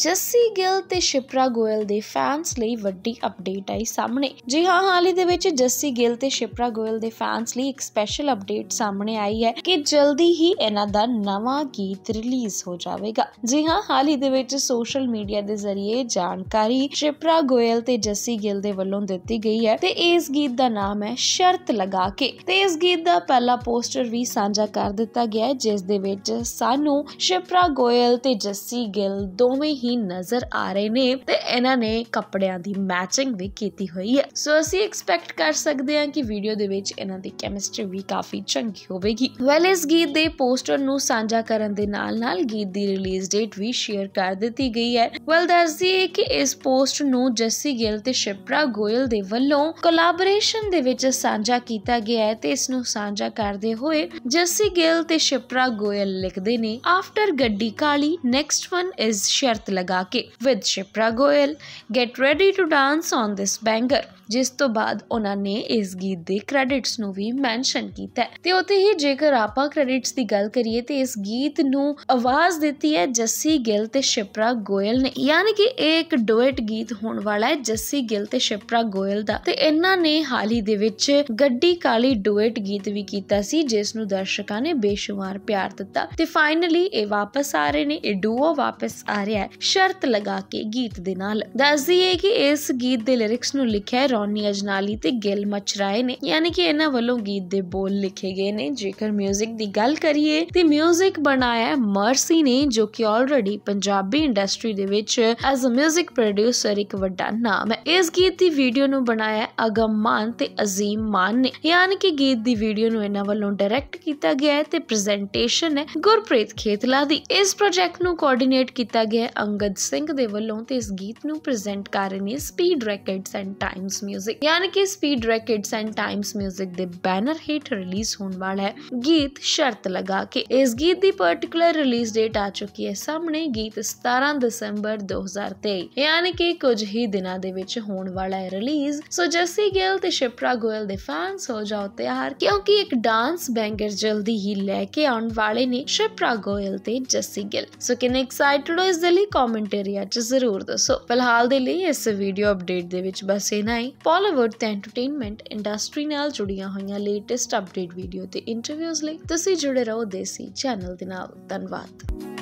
ਜੱਸੀ ਗਿੱਲ ਤੇ ਸ਼ਿਪਰਾ ਗੋਇਲ ਦੇ ਫੈਨਸ ਲਈ ਵੱਡੀ ਅਪਡੇਟ ਆਈ ਸਾਹਮਣੇ ਜੀ ਹਾਂ ਹਾਲ ਹੀ ਦੇ ਵਿੱਚ ਜੱਸੀ ਗਿੱਲ ਤੇ ਸ਼ਿਪਰਾ ਗੋਇਲ ਦੇ ਫੈਨਸ ਲਈ ਇੱਕ ਸਪੈਸ਼ਲ ਅਪਡੇਟ ਸਾਹਮਣੇ ਆਈ ਹੈ ਕਿ ਜਲਦੀ ਹੀ ਇਹਨਾਂ ਦਾ ਨਵਾਂ ਗੀਤ ਰਿਲੀਜ਼ ਹੋ ਜਾਵੇਗਾ ਜੀ ਹਾਂ ਹਾਲ ਹੀ ਦੇ ਵਿੱਚ ਸੋਸ਼ਲ ਮੀਡੀਆ ਦੇ ਜ਼ਰੀਏ ਜਾਣਕਾਰੀ ਸ਼ਿਪਰਾ ਗੋਇਲ ਤੇ ਜੱਸੀ ਗਿੱਲ ਦੇ ਵੱਲੋਂ ਦਿੱਤੀ ਗਈ ਹੈ ਤੇ ਇਸ ਗੀਤ ਦਾ ਨਾਮ ਹੈ ਸ਼ਰਤ ਲਗਾ ਕੇ ਤੇ ਇਸ ਗੀਤ ਦਾ ਪਹਿਲਾ ਪੋਸਟਰ ਵੀ ਸਾਂਝਾ ਕਰ ਦਿੱਤਾ ਗਿਆ ਹੈ ਜਿਸ ਦੇ ਵਿੱਚ ਸਾਨੂੰ ਸ਼ਿਪਰਾ ਗੋਇਲ ਤੇ ਜੱਸੀ ਗਿੱਲ ਦੋਵੇਂ ਹੀ ਨਜ਼ਰ ਆ ਰਹੇ ਨੇ ਤੇ ਇਹਨਾਂ ਨੇ ਕੱਪੜਿਆਂ ਦੀ ਮੈਚਿੰਗ ਵੀ ਕੀਤੀ ਹੋਈ ਹੈ ਸੋ ਅਸੀਂ ਐਕਸਪੈਕਟ ਕਰ ਸਕਦੇ ਹਾਂ ਕਿ ਵੀਡੀਓ ਦੇ ਵਿੱਚ ਇਹਨਾਂ ਦੀ ਕੈਮਿਸਟਰੀ ਵੀ ਕਾਫੀ ਚੰਗੀ ਹੋਵੇਗੀ ਵੈਲ ਇਸ ਗੀਤ ਦੇ ਪੋਸਟਰ ਨੂੰ ਸਾਂਝਾ ਕਰਨ ਦੇ ਨਾਲ-ਨਾਲ ਗੀਤ ਦੀ ਰਿਲੀਜ਼ ਡੇਟ ਵੀ ਸ਼ੇਅਰ ਕਰ ਦਿੱਤੀ ਗਈ ਹੈ ਵੈਲ ਦੱਸਦੀ ਹੈ ਕਿ ਇਸ ਪੋਸਟ ਨੂੰ ਜੱਸੀ ਗਿੱਲ ਤੇ ਸ਼ਿਪਰਾ ਗੋਇਲ ਦੇ ਵੱਲੋਂ ਕੋਲੈਬੋਰੇਸ਼ਨ ਦੇ ਵਿੱਚ ਸਾਂਝਾ ਕੀਤਾ ਗਿਆ ਹੈ ਤੇ ਇਸ ਨੂੰ ਸਾਂਝਾ ਕਰਦੇ ਹੋਏ ਜੱਸੀ ਗਿੱਲ ਤੇ ਸ਼ਿਪਰਾ ਗੋਇਲ ਲਿਖਦੇ ਨੇ ਆਫਟਰ ਗੱਡੀ ਕਾਲੀ ਨੈਕਸਟ ਵਨ ਇਜ਼ ਸ਼ਰਤ ਲਗਾ ਕੇ with Shipra Goyal get ready to dance on this banger ਜਿਸ ਤੋਂ ਬਾਅਦ ਉਹਨਾਂ ਨੇ ਇਸ ਗੀਤ ਦੇ ਕ੍ਰੈਡਿਟਸ ਨੂੰ ਵੀ ਮੈਂਸ਼ਨ ਕੀਤਾ ਤੇ ਉਤੇ ਹੀ ਜੇਕਰ ਆਪਾਂ ਕ੍ਰੈਡਿਟਸ ਦੀ ਗੱਲ ਕਰੀਏ ਤੇ ਇਸ ਗੀਤ ਨੂੰ ਆਵਾਜ਼ ਦਿੱਤੀ ਹੈ ਜੱਸੀ ਗਿੱਲ ਤੇ ਸ਼ਿਪਰਾ ਗੋਇਲ ਨੇ ਯਾਨੀ ਕਿ ਇਹ ਇੱਕ ਡੁਇਟ ਗੀਤ ਹੋਣ ਵਾਲਾ ਹੈ ਜੱਸੀ ਗਿੱਲ ਤੇ ਸ਼ਿਪਰਾ ਗੋਇਲ ਦਾ ਤੇ ਇਹਨਾਂ ਨੇ ਹਾਲ ਹੀ ਦੇ ਵਿੱਚ ਗੱਡੀ ਕਾਲੀ ਡੁਇਟ ਗੀਤ ਵੀ ਕੀਤਾ ਸੀ ਜਿਸ ਨੂੰ ਦਰਸ਼ਕਾਂ ਨੇ ਬੇਸ਼ੁਮਾਰ ਪਿਆਰ ਦਿੱਤਾ ਤੇ ਫਾਈਨਲੀ ਇਹ ਵਾਪਸ ਆ ਰਹੇ ਨੇ ਇਹ ਡੂਓ ਵਾਪਸ ਆ ਰਿਹਾ ਹੈ ਸ਼ਰਤ ਲਗਾ ਕੇ ਗੀਤ ਦੇ ਨਾਲ ਦੱਸ ਦਈਏ ਕਿ ਇਸ ਗੀਤ ਦੇ ਲਿਰਿਕਸ ਨੂੰ ਲਿਖਿਆ ਰੌਨੀ ਅਜਨਾਲੀ ਤੇ ਗਿਲ ਮਚਰਾਏ ਨੇ ਯਾਨੀ ਕਿ ਇਹਨਾਂ ਵੱਲੋਂ ਗੀਤ ਦੇ ਬੋਲ ਲਿਖੇ ਗਏ ਨੇ ਜੇਕਰ 뮤직 ਦੀ ਗੱਲ ਕਰੀਏ ਤੇ 뮤직 ਬਣਾਇਆ ਮਰਸੀ ਨੇ ਜੋ ਕਿ ਆਲਰੇਡੀ ਪੰਜਾਬੀ ਇੰਡਸਟਰੀ ਦੇ ਵਿੱਚ ਐਜ਼ ਅ 뮤직 ਪ੍ਰੋਡਿਊਸਰ ਇੱਕ ਵੱਡਾ ਨਾਮ ਹੈ ਇਸ ਗੀਤ ਦੀ ਵੀਡੀਓ ਨੂੰ ਬਣਾਇਆ ਅਗਮ ਮਾਨ ਤੇ ਅਜ਼ੀਮ ਮਾਨ ਨੇ ਯਾਨੀ ਕਿ ਗੀਤ ਦੀ ਵੀਡੀਓ ਨੂੰ ਇਹਨਾਂ ਵੱਲੋਂ ਡਾਇਰੈਕਟ ਕੀਤਾ ਗਿਆ ਹੈ ਤੇ ਪ੍ਰੈਜੈਂਟੇਸ਼ਨ ਹੈ ਗੁਰਪ੍ਰੀਤ ਖੇਤਲਾ ਦੀ ਇਸ ਪ੍ਰੋਜੈਕਟ ਨੂੰ ਕੋਆਰਡੀਨੇਟ ਕੀਤਾ ਗਿਆ ਹੈ ਅੰਗਦ ਸਿੰਘ ਦੇ ਵੱਲੋਂ ਤੇ ਇਸ ਗੀਤ ਨੂੰ ਪ੍ਰੈਜ਼ੈਂਟ ਕਰ ਰਹੇ ਨੇ ਸਪੀਡ ਰੈਕਡਸ ਐਂਡ ਟਾਈਮਸ 뮤직 ਯਾਨੀ ਕਿ ਸਪੀਡ ਰੈਕਡਸ ਐਂਡ ਟਾਈਮਸ 뮤직 ਦੇ ਬੈਨਰ ਹੇਠ ਰਿਲੀਜ਼ ਹੋਣ ਵਾਲਾ ਹੈ ਗੀਤ ਸ਼ਰਤ ਲਗਾ ਕੇ ਇਸ ਗੀਤ ਦੀ ਪਾਰਟਿਕੂਲਰ ਰਿਲੀਜ਼ ਡੇਟ ਆ ਚੁੱਕੀ ਹੈ ਸਾਹਮਣੇ ਗੀਤ 17 ਦਸੰਬਰ 2023 ਯਾਨੀ ਕਿ ਕੁਝ ਹੀ ਦਿਨਾਂ ਦੇ ਵਿੱਚ ਹੋਣ ਵਾਲਾ ਹੈ ਰਿਲੀਜ਼ ਸੋ ਜੱਸੀ ਗਿੱਲ ਤੇ ਸ਼ਿਪਰਾ ਗੋਇਲ ਦੇ ਫੈਨਸ ਹੋ ਜਾਓ ਤਿਆਰ ਕਿਉਂਕਿ ਇੱਕ ਡਾਂਸ ਬੈਂਗਰ ਜਲਦੀ ਹੀ ਲੈ ਕੇ ਆਉਣ ਵਾਲੇ ਨੇ ਸ਼ਿਪਰਾ ਗੋਇਲ ਤੇ ਜੱਸੀ ਗਿੱਲ ਸੋ ਕਿੰਨੇ ਐਕਸਾਈਟਡ ਹੋ ਇਸ ਦੇ ਲਈ ਏਰੀਆ 'ਚ ਜ਼ਰੂਰ ਦੱਸੋ ਫਿਲਹਾਲ ਦੇ ਲਈ ਇਸ ਵੀਡੀਓ ਅਪਡੇਟ ਦੇ ਵਿੱਚ ਬਸ ਇਨਾ ਹੀ ਪੋਲੀਵੁੱਡ ਤੇ ਐਂਟਰਟੇਨਮੈਂਟ ਇੰਡਸਟਰੀ ਨਾਲ ਜੁੜੀਆਂ ਹੋਈਆਂ ਲੇਟੈਸਟ ਅਪਡੇਟ ਵੀਡੀਓ ਤੇ ਇੰਟਰਵਿਊਜ਼ ਲਈ ਤੁਸੀਂ ਜੁੜੇ ਰਹੋ ਦੇਸੀ ਚੈਨਲ ਦੇ ਨਾਲ ਧੰਨਵਾਦ